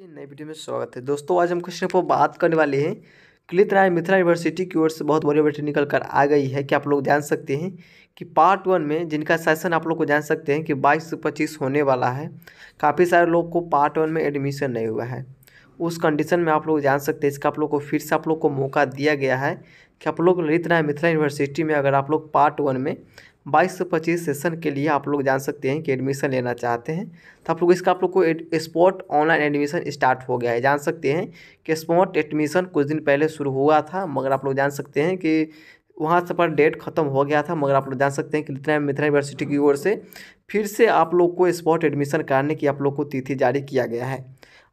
के नई वीडियो में स्वागत है दोस्तों आज हम क्वेश्चन पर बात करने वाले हैं क्लित राय मिथिला यूनिवर्सिटी की ओर से बहुत बड़ी बेटी निकल कर आ गई है कि आप लोग जान सकते हैं कि पार्ट वन में जिनका सेशन आप लोग को जान सकते हैं कि बाईस से पच्चीस होने वाला है काफ़ी सारे लोग को पार्ट वन में एडमिशन नहीं हुआ है उस कंडीशन में आप लोग जान सकते हैं इसका आप लोग को फिर से आप लोग को मौका दिया गया है कि आप लोग ललित राय मिथिला यूनिवर्सिटी में अगर आप लोग पार्ट वन में बाईस से पच्चीस सेशन के लिए आप लोग जान सकते हैं कि एडमिशन लेना चाहते हैं तो आप लोग इसका आप लोग को स्पॉट ऑनलाइन एडमिशन स्टार्ट हो गया है जान सकते हैं कि स्पॉट एडमिशन कुछ दिन पहले शुरू हुआ था मगर आप लोग जान सकते हैं कि वहाँ से पर डेट खत्म हो गया था मगर आप लोग जान सकते हैं कि लितना मिथिला यूनिवर्सिटी की ओर से फिर से आप लोग को स्पॉट एडमिशन कराने की आप लोग को तिथि जारी किया गया है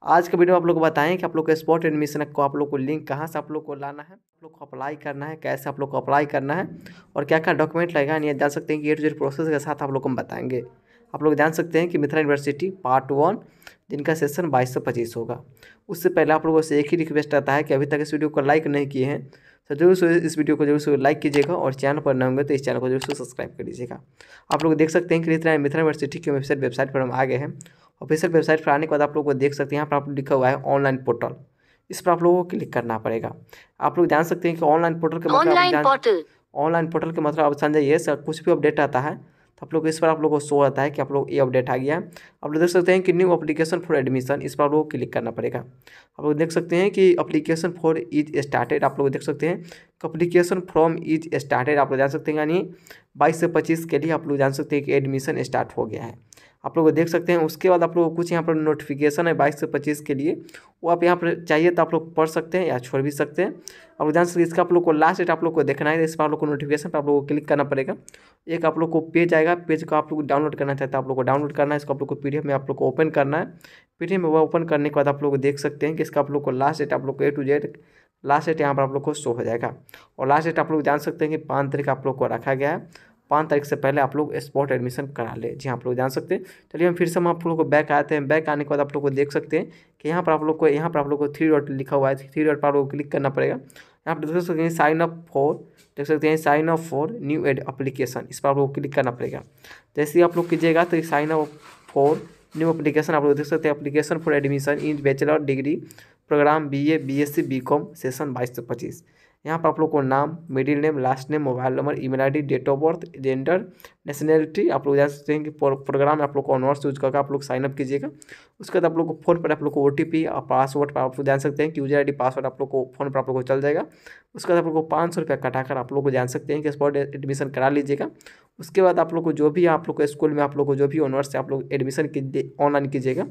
आज का वीडियो आप लोग को बताएं कि आप लोग के स्पॉट एडमिशन को आप लोग को लिंक कहाँ से आप लोग को लाना है आप लोग को अप्लाई करना है कैसे आप लोग को अप्लाई करना है और क्या क्या डॉक्यूमेंट लगेगा नहीं जान सकते हैं कि ए टू जेड प्रोसेस के साथ आप लोग को हम बताएंगे आप लोग जान सकते हैं कि मिथिला यूनिवर्सिटी पार्ट वन जिनका सेशन बाईस से पच्चीस होगा उससे पहले आप लोगों से एक ही रिक्वेस्ट आता है कि अभी तक इस वीडियो को लाइक नहीं किए हैं तो जरूर से इस वीडियो को जरूर से लाइक कीजिएगा और चैनल पर न होंगे तो इस चैनल को जरूर से सब्सक्राइब कर लीजिएगा आप लोग देख सकते हैं कि मिथिला यूनिवर्सिटी की वेबसाइट वेबसाइट पर हम आ गए हैं ऑफिशियल वेबसाइट पर आने के बाद आप लोग को देख सकते हैं यहाँ पर आप लिखा हुआ है ऑनलाइन पोर्टल इस पर आप लोगों को क्लिक करना पड़ेगा आप लोग जान सकते हैं कि ऑनलाइन पोर्टल के मतलब ऑनलाइन पोर्टल के मतलब आप समझाइए सर कुछ भी अपडेट आता है तो आप लोग इस पर आप लोगों को शो आता है कि आप लोग ये अपडेट आ गया है आप लोग देख सकते हैं कि न्यू अप्लीकेशन फॉर एडमिशन इस पर आप लोगों को क्लिक करना पड़ेगा आप लोग देख सकते हैं कि अप्लीकेशन फॉर इज स्टार्टेड आप लोग देख सकते हैं अप्लीकेशन फॉर्म इज स्टार्टेड आप लोग जान सकते हैं यानी बाईस से पच्चीस के लिए आप लोग जान सकते हैं कि एडमिशन स्टार्ट हो गया है आप लोग देख सकते हैं उसके बाद आप लोग कुछ यहाँ पर नोटिफिकेशन है बाईस से पच्चीस के लिए वो आप यहाँ पर चाहिए तो आप लोग पढ़ सकते हैं या छोड़ भी सकते हैं आप लोग जान सकते हैं इसका आप लोग को लास्ट डेट आप लोग को देखना है इस पर आप लोग को नोटिफिकेशन पर आप लोग को क्लिक करना पड़ेगा एक आप लोग को पेज आएगा पेज को आप लोग डाउनलोड करना चाहते हैं आप लोग को डाउनलोड करना है इसको आप लोग को पी में आप लोग को ओपन करना है पी में वो ओपन करने के बाद आप लोग देख सकते हैं कि इसका आप लोग को लास्ट डेट आप लोग को A to Z last date यहाँ पर आप लोग को शो हो जाएगा और लास्ट डेट आप लोग जान सकते हैं कि पाँच तारीख आप लोग को रखा गया है पाँच तारीख से पहले आप लोग स्पॉट एडमिशन करा ले जी आप लोग जान सकते हैं चलिए हम फिर से हम आप लोग को बैक आते हैं बैक आने के बाद आप लोग को देख सकते हैं कि यहाँ पर आप लोग को यहाँ पर आप लोग को थ्री डॉट लिखा हुआ है थ्री डॉट पर आप लोग को क्लिक करना पड़ेगा यहाँ पर देख सकते हैं साइन अप फॉर देख सकते हैं sign up for new ad application इस पर आप लोग को क्लिक करना पड़ेगा जैसे ही आप लोग कीजिएगा तो sign up for new application आप लोग देख सकते हैं application for admission in bachelor degree programme BA BSc BCom session बाईस से पच्चीस यहाँ पर आप लोग को नाम middle name last name mobile number email ID date of birth gender nationality आप लोग जान सकते हैं कि प्रोग्राम में आप लोग को ऑनर्स यूज करके आप लोग साइन अप कीजिएगा उसके बाद आप लोग को फोन पर आप लोग को ओ टी पी और पासवर्ड पर आप लोग जान सकते हैं कि यूजर आई पासवर्ड आप लोग को फोन पर आप लोग को चल जाएगा उसके बाद आप लोग को पाँच सौ रुपया कटाकर आप लोग को जान सकते हैं कि स्पॉट एडमिशन करा लीजिएगा उसके बाद आप लोग को जो भी आप लोग को स्कूल में आप लोग को जो भी ऑनर्स है आप लोग एडमिशन कीजिए ऑनलाइन कीजिएगा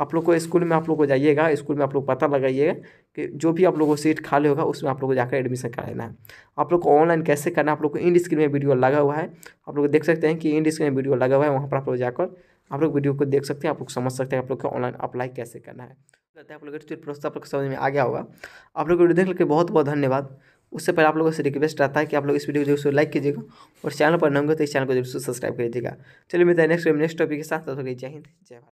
आप लोग को स्कूल में आप लोग को जाइएगा स्कूल में आप लोग पता लगाइएगा कि जो भी आप लोगों को सीट खाली होगा उसमें आप लोग को जाकर एडमिशन करा लेना है आप लोग को ऑनलाइन कैसे करना है आप लोग को इंड स्क्रीन में वीडियो लगा हुआ है आप लोग देख सकते हैं कि इन स्क्रीन में वीडियो लगा हुआ है वहाँ पर आप लोग जाकर आप लोग वीडियो को देख सकते हैं आप लोग समझ सकते हैं आप लोग को ऑनलाइन अप्लाई कैसे करना है आप लोग प्रोसेस आप लोग समझ में आ गया होगा आप लोग वीडियो देख लेकर बहुत बहुत धन्यवाद उससे पहले आप लोगों से रिक्वेस्ट रहता है कि आप लोग इस वीडियो को जरूर लाइक कीजिएगा और चैनल पर नंगे तो इस चैनल को जरूर सब्सक्राइब कर दीजिएगा चलिए मिलता है नेक्स्ट नेक्स्ट टॉपिक के साथ जय हिंद जय भारत